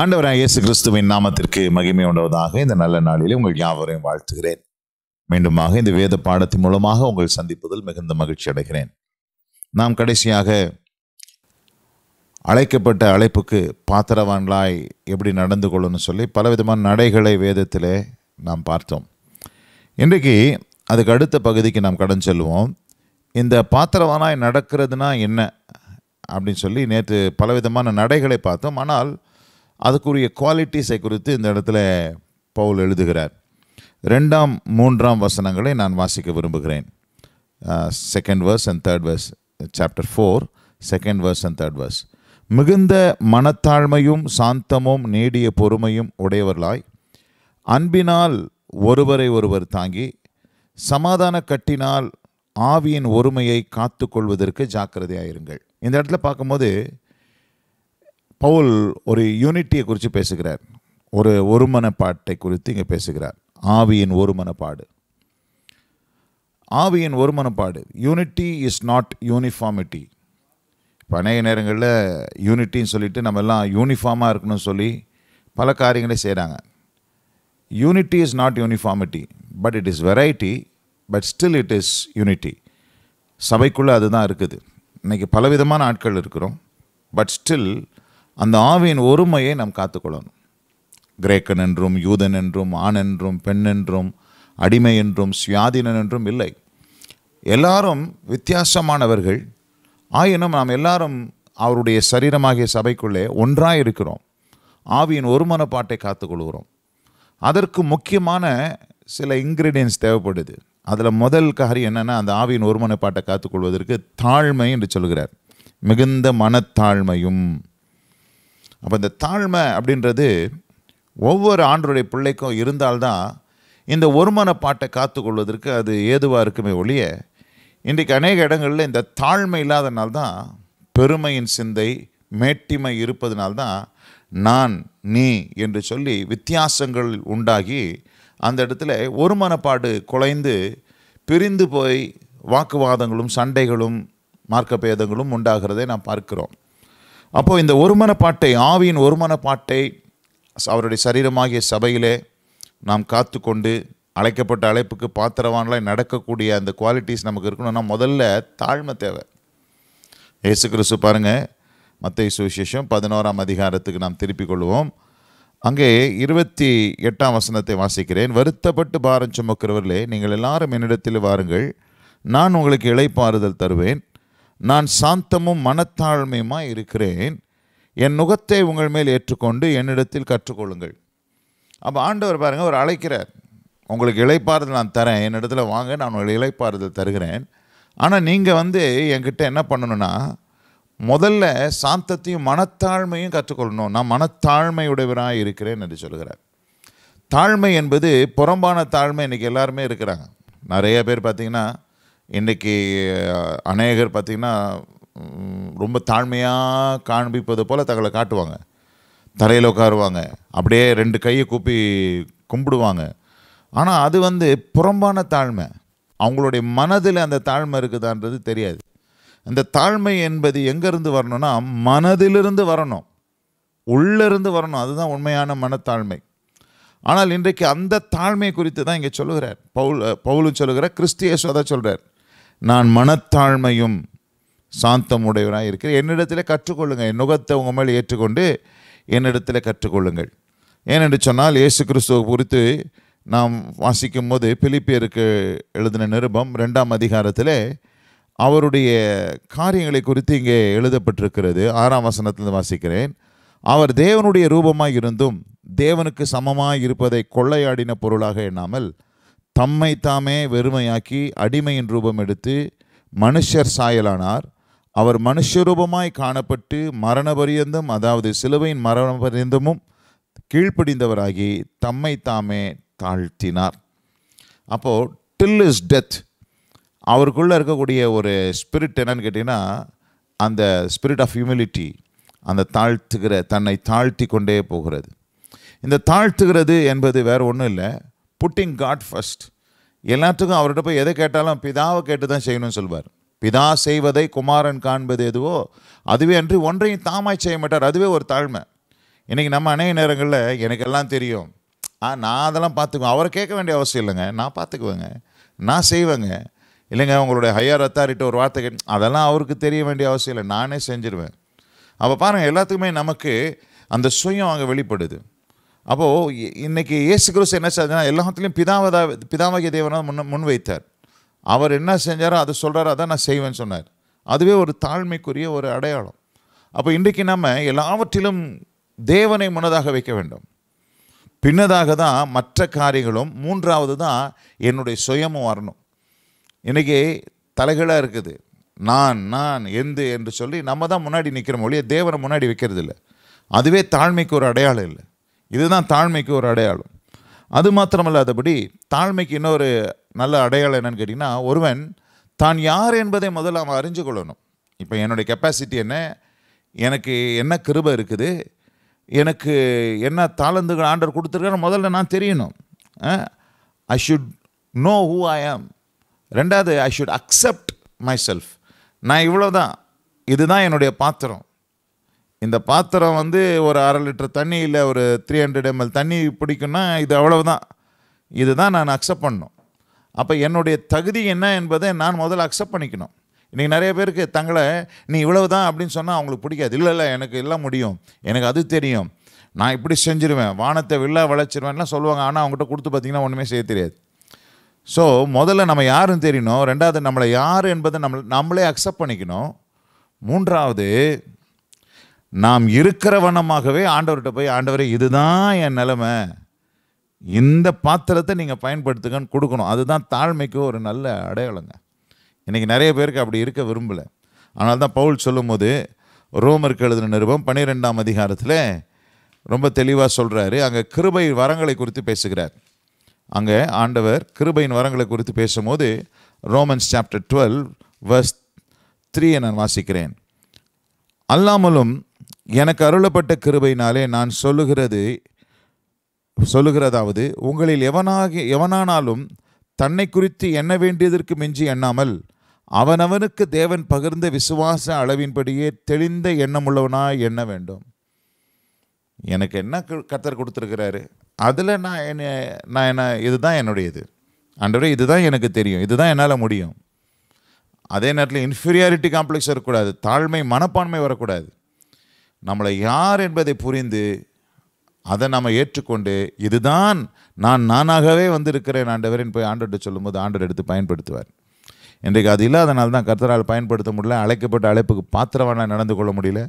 ஆண்டவராக இயேசு கிறிஸ்துவின் நாமத்திற்கு மகிமை உண்டவதாக இந்த நல்ல நாளில் உங்கள் யாவரையும் வாழ்த்துகிறேன் மீண்டுமாக இந்த வேத பாடத்தின் மூலமாக உங்கள் சந்திப்பதில் மிகுந்த மகிழ்ச்சி அடைகிறேன் நாம் கடைசியாக அழைக்கப்பட்ட அழைப்புக்கு பாத்திரவான்களாய் எப்படி நடந்து கொள்ளணும்னு சொல்லி பலவிதமான நடைகளை வேதத்தில் நாம் பார்த்தோம் இன்றைக்கு அதுக்கு அடுத்த பகுதிக்கு நாம் கடன் செல்வோம் இந்த பாத்திரவானாய் நடக்கிறதுனா என்ன அப்படின்னு சொல்லி நேற்று பலவிதமான நடைகளை பார்த்தோம் ஆனால் அதுக்குரிய குவாலிட்டிஸை குறித்து இந்த இடத்துல பவுல் எழுதுகிறார் ரெண்டாம் மூன்றாம் வசனங்களை நான் வாசிக்க விரும்புகிறேன் second verse and third verse chapter four second verse and third verse மிகுந்த மனத்தாழ்மையும் சாந்தமும் நீடிய பொறுமையும் உடையவர்களாய் அன்பினால் ஒருவரை ஒருவர் தாங்கி சமாதான கட்டினால் ஆவியின் ஒருமையை காத்து கொள்வதற்கு ஜாக்கிரதையாயிருங்கள் இந்த இடத்துல பார்க்கும்போது பவுல் ஒரு யூனிட்டியை குறித்து பேசுகிறார் ஒரு ஒருமனப்பாட்டை குறித்து இங்கே பேசுகிறார் ஆவியின் ஒருமனப்பாடு ஆவியின் ஒருமனப்பாடு யூனிட்டி இஸ் நாட் யூனிஃபார்மிட்டி இப்போ அநேக நேரங்களில் யூனிட்டின்னு சொல்லிவிட்டு நம்ம எல்லாம் யூனிஃபார்மாக இருக்கணும்னு சொல்லி பல காரியங்களே செய்கிறாங்க unity is not uniformity but it is variety but still it is unity சபைக்குள்ளே அதுதான் இருக்குது இன்றைக்கி பலவிதமான ஆட்கள் இருக்கிறோம் பட் ஸ்டில் அந்த ஆவியின் ஒருமையை நாம் காத்துக்கொள்ளணும் கிரேக்கன் என்றும் யூதன் என்றும் ஆண் என்றும் பெண் என்றும் அடிமை என்றும் சுயாதீனன் என்றும் இல்லை எல்லாரும் வித்தியாசமானவர்கள் ஆயினும் நாம் எல்லாரும் அவருடைய சரீரமாகிய சபைக்குள்ளே ஒன்றாக இருக்கிறோம் ஆவியின் ஒருமனப்பாட்டை காத்துக்கொள்கிறோம் அதற்கு முக்கியமான சில இன்க்ரீடியன்ஸ் தேவைப்படுது அதில் முதல் காரியம் என்னென்னா அந்த ஆவியின் ஒருமனப்பாட்டை காத்துக்கொள்வதற்கு தாழ்மை என்று சொல்கிறார் மிகுந்த மனத்தாழ்மையும் அப்போ இந்த தாழ்மை அப்படின்றது ஒவ்வொரு ஆண்டருடைய பிள்ளைக்கும் இருந்தால்தான் இந்த காத்து காத்துக்கொள்வதற்கு அது ஏதுவாக இருக்குமே ஒழிய இன்றைக்கு அநேக இடங்களில் இந்த தாழ்மை இல்லாதனால்தான் பெருமையின் சிந்தை மேட்டிமை இருப்பதனால்தான் நான் நீ என்று சொல்லி வித்தியாசங்கள் உண்டாகி அந்த இடத்துல ஒரு மனப்பாடு குலைந்து பிரிந்து போய் வாக்குவாதங்களும் சண்டைகளும் மார்க்க பேதங்களும் உண்டாகிறதை நாம் பார்க்கிறோம் அப்போது இந்த ஒருமனப்பாட்டை ஆவியின் ஒருமனப்பாட்டை அவருடைய சரீரமாகிய சபையிலே நாம் காத்து கொண்டு அழைக்கப்பட்ட அழைப்புக்கு பாத்திரவான்லாம் நடக்கக்கூடிய அந்த குவாலிட்டிஸ் நமக்கு இருக்கணும்னா முதல்ல தாழ்மை தேவை ஏசு கிறிஸ்து பாருங்கள் மற்ற சுவிசேஷம் பதினோராம் அதிகாரத்துக்கு நாம் திருப்பிக் கொள்வோம் அங்கே இருபத்தி எட்டாம் வசனத்தை வாசிக்கிறேன் வருத்தப்பட்டு பாரம் சுமக்கிறவர்களே நீங்கள் எல்லாரும் என்னிடத்தில் வாருங்கள் நான் உங்களுக்கு இழைப்பாறுதல் தருவேன் நான் சாந்தமும் மனத்தாழ்மையுமாய் இருக்கிறேன் என் நுகத்தை உங்கள் மேல் ஏற்றுக்கொண்டு என்னிடத்தில் கற்றுக்கொள்ளுங்கள் அப்போ ஆண்டவர் பாருங்கள் அவர் அழைக்கிறார் உங்களுக்கு இழைப்பாறுதல் நான் தரேன் என்னிடத்தில் வாங்க நான் உங்களுக்கு இழைப்பாறுதல் தருகிறேன் ஆனால் நீங்கள் வந்து என்கிட்ட என்ன பண்ணணும்னா முதல்ல சாந்தத்தையும் மனத்தாழ்மையும் கற்றுக்கொள்ளணும் நான் மனத்தாழ்மையுடையவராக இருக்கிறேன் என்று சொல்கிறார் தாழ்மை என்பது புறம்பான தாழ்மை இன்றைக்கி எல்லாருமே இருக்கிறாங்க நிறைய பேர் பார்த்திங்கன்னா இன்றைக்கி அநேகர் பார்த்திங்கன்னா ரொம்ப தாழ்மையாக காண்பிப்பது போல் தங்களை காட்டுவாங்க தரையில் உட்காருவாங்க அப்படியே ரெண்டு கையை கூப்பி கும்பிடுவாங்க ஆனால் அது வந்து புறம்பான தாழ்மை அவங்களுடைய மனதில் அந்த தாழ்மை இருக்குதான்றது தெரியாது அந்த தாழ்மை என்பது எங்கேருந்து வரணும்னா மனதிலிருந்து வரணும் உள்ளிருந்து வரணும் அதுதான் உண்மையான மனத்தாழ்மை ஆனால் இன்றைக்கு அந்த தாழ்மை குறித்து தான் இங்கே சொல்லுகிறார் பவுல் பவுலும் சொல்லுகிறார் கிறிஸ்தியேசோ தான் சொல்கிறார் நான் மனத்தாழ்மையும் சாந்தம் உடையவராக இருக்கிறேன் என்னிடத்தில் கற்றுக்கொள்ளுங்கள் என் நுகத்தை உங்கள் மேலே ஏற்றுக்கொண்டு என்னிடத்தில் கற்றுக்கொள்ளுங்கள் ஏனென்று சொன்னால் இயேசு கிறிஸ்துவை குறித்து நாம் வாசிக்கும் போது பிலிப்பியருக்கு எழுதின நிருபம் ரெண்டாம் அதிகாரத்தில் அவருடைய காரியங்களை குறித்து இங்கே எழுதப்பட்டிருக்கிறது ஆறாம் வசனத்தில் வாசிக்கிறேன் அவர் தேவனுடைய ரூபமாக இருந்தும் தேவனுக்கு சமமாக இருப்பதை கொள்ளையாடின பொருளாக எண்ணாமல் தம்மை தாமே வெறுமையாக்கி அடிமையின் ரூபம் எடுத்து மனுஷர் சாயலானார் அவர் மனுஷரூபமாய் காணப்பட்டு மரண அதாவது சிலுவையின் மரண பரியந்தமும் கீழ்ப்படிந்தவராகி தம்மை தாமே தாழ்த்தினார் அப்போது டில் இஸ் டெத் அவருக்குள்ளே இருக்கக்கூடிய ஒரு ஸ்பிரிட் என்னன்னு கேட்டிங்கன்னா அந்த ஸ்பிரிட் ஆஃப் ஹியூமிலிட்டி அந்த தாழ்த்துகிற தன்னை தாழ்த்தி கொண்டே போகிறது இந்த தாழ்த்துகிறது என்பது வேறு ஒன்றும் இல்லை புட்டிங் காட் ஃபஸ்ட் எல்லாத்துக்கும் அவர்கிட்ட போய் எதை கேட்டாலும் பிதாவை கேட்டு தான் செய்யணும்னு சொல்வார் பிதா செய்வதை குமாரன் காண்பது எதுவோ அதுவே அன்றி ஒன்றையும் தாமாய் செய்ய மாட்டார் அதுவே ஒரு தாழ்மை இன்றைக்கி நம்ம அநேக நேரங்களில் எனக்கு எல்லாம் தெரியும் ஆ நான் அதெல்லாம் பார்த்துக்குவேன் அவரை கேட்க வேண்டிய அவசியம் இல்லைங்க நான் பார்த்துக்குவேங்க நான் செய்வேங்க இல்லைங்க உங்களுடைய ஹையர் அத்தாரிட்ட ஒரு வார்த்தை கேட்டு அதெல்லாம் அவருக்கு தெரிய வேண்டிய அவசியம் இல்லை நானே செஞ்சிருவேன் அப்போ பாருங்கள் எல்லாத்துக்குமே நமக்கு அந்த சுயம் அங்கே வெளிப்படுது அப்போது இன்றைக்கி இயேசு கிறிஸ்து என்ன செஞ்சால் எல்லாத்துலேயும் பிதாவதா பிதாவாகிய தேவனாக முன் முன் வைத்தார் அவர் என்ன செஞ்சாரோ அதை சொல்கிறாரோ அதான் நான் செய்வேன்னு சொன்னார் அதுவே ஒரு தாழ்மைக்குரிய ஒரு அடையாளம் அப்போ இன்றைக்கு நம்ம எல்லாவற்றிலும் தேவனை முன்னதாக வைக்க வேண்டும் பின்னதாக தான் மற்ற காரியங்களும் மூன்றாவது தான் என்னுடைய சுயமும் வரணும் இன்றைக்கி தலைகளாக இருக்குது நான் நான் எந்து என்று சொல்லி நம்ம தான் முன்னாடி நிற்கிற மொழியை தேவனை முன்னாடி வைக்கிறது இல்லை அதுவே தாழ்மைக்கு ஒரு அடையாளம் இல்லை இதுதான் தாழ்மைக்கு ஒரு அடையாளம் அது மாத்திரமல்லாதபடி தாழ்மைக்கு இன்னொரு நல்ல அடையாளம் என்னன்னு கேட்டிங்கன்னா ஒருவன் தான் யார் என்பதை முதல்ல அவன் அறிஞ்சு கொள்ளணும் இப்போ என்னுடைய கெப்பாசிட்டி என்ன எனக்கு என்ன கிருபை இருக்குது எனக்கு என்ன தாளந்துகள் ஆண்டர் கொடுத்துருக்கேன்னு முதல்ல நான் தெரியணும் I should know who I am ரெண்டாவது I should accept myself நான் இவ்வளோ தான் இதுதான் என்னுடைய பாத்திரம் இந்த பாத்திரம் வந்து ஒரு அரை லிட்டர் தண்ணி இல்லை ஒரு த்ரீ ஹண்ட்ரட் எம்எல் தண்ணி பிடிக்குன்னா இது இது இதுதான் நான் அக்செப்ட் பண்ணணும் அப்போ என்னுடைய தகுதி என்ன என்பதை நான் முதல்ல அக்செப்ட் பண்ணிக்கணும் இன்றைக்கி நிறைய பேருக்கு தங்களை நீ இவ்வளவு தான் அப்படின்னு சொன்னால் அவங்களுக்கு பிடிக்காது இல்லை இல்லை எனக்கு எல்லாம் முடியும் எனக்கு அது தெரியும் நான் இப்படி செஞ்சுருவேன் வானத்தை வில்லா விளைச்சிருவேன்லாம் சொல்லுவாங்க ஆனால் அவங்ககிட்ட கொடுத்து பார்த்தீங்கன்னா ஒன்றுமே செய்ய தெரியாது ஸோ முதல்ல நம்ம யாருன்னு தெரியணும் ரெண்டாவது நம்மளை யார் என்பதை நம்ம நம்மளே அக்செப்ட் பண்ணிக்கணும் மூன்றாவது நாம் இருக்கிற வண்ணமாகவே ஆண்டவர்கிட்ட போய் ஆண்டவரே இதுதான் என் நிலமை இந்த பாத்திரத்தை நீங்கள் பயன்படுத்துங்கன்னு கொடுக்கணும் அதுதான் தாழ்மைக்கு ஒரு நல்ல அடையாளங்க இன்றைக்கி நிறைய பேருக்கு அப்படி இருக்க விரும்பலை ஆனால் தான் பவுல் சொல்லும்போது ரோமருக்கு எழுதின நிருபம் பன்னிரெண்டாம் அதிகாரத்தில் ரொம்ப தெளிவாக சொல்கிறாரு அங்கே கிருபை வரங்களை குறித்து பேசுகிறார் அங்கே ஆண்டவர் கிருபையின் வரங்களை குறித்து பேசும்போது ரோமன்ஸ் சாப்டர் டுவெல் வர்ஸ் த்ரீயை நான் வாசிக்கிறேன் அல்லாமலும் எனக்கு அருளப்பட்ட கிருபையினாலே நான் சொல்லுகிறது சொல்லுகிறதாவது உங்களில் எவனாக எவனானாலும் தன்னை குறித்து எண்ண வேண்டியதற்கு மிஞ்சி எண்ணாமல் அவனவனுக்கு தேவன் பகிர்ந்த விசுவாச அளவின்படியே தெளிந்த எண்ணமுள்ளவனாக எண்ண வேண்டும் எனக்கு என்ன கத்தர் கொடுத்துருக்கிறாரு அதில் நான் என்ன நான் என்ன இதுதான் என்னுடையது அன்றவரை இதுதான் எனக்கு தெரியும் இதுதான் என்னால் முடியும் அதே நேரத்தில் இன்ஃபீரியாரிட்டி காம்ப்ளெக்ஸ் வரக்கூடாது தாழ்மை மனப்பான்மை வரக்கூடாது நம்மளை யார் என்பதை புரிந்து அதை நம்ம ஏற்றுக்கொண்டு இதுதான் நான் நானாகவே வந்திருக்கிறேன் ஆண்டவரின் போய் ஆண்டோட சொல்லும்போது ஆண்டோர் எடுத்து பயன்படுத்துவார் இன்றைக்கு அது இல்லாதனால தான் கர்த்தரால் பயன்படுத்த முடியல அழைக்கப்பட்ட அழைப்புக்கு பாத்திரவான நடந்து கொள்ள முடியல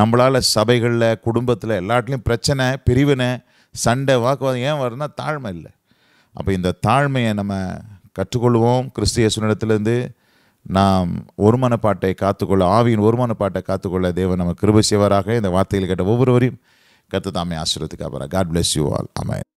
நம்மளால் சபைகளில் குடும்பத்தில் எல்லாட்லேயும் பிரச்சனை பிரிவினை சண்டை வாக்குவாதம் ஏன் வரும்னா தாழ்மை இல்லை அப்போ இந்த தாழ்மையை நம்ம கற்றுக்கொள்வோம் கிறிஸ்து சுனிடத்துலேருந்து நாம் ஒருமனப்பாட்டை காத்துக்கொள்ள ஆவியின் ஒருமனப்பாட்டை காத்துக்கொள்ள தேவன் நம்ம கிருபசிவராக இந்த வார்த்தைகளை கேட்ட ஒவ்வொருவரையும் கத்து தாமே ஆசிரியத்துக்கு அப்புறம் காட் பிளஸ் யூ ஆல் அமை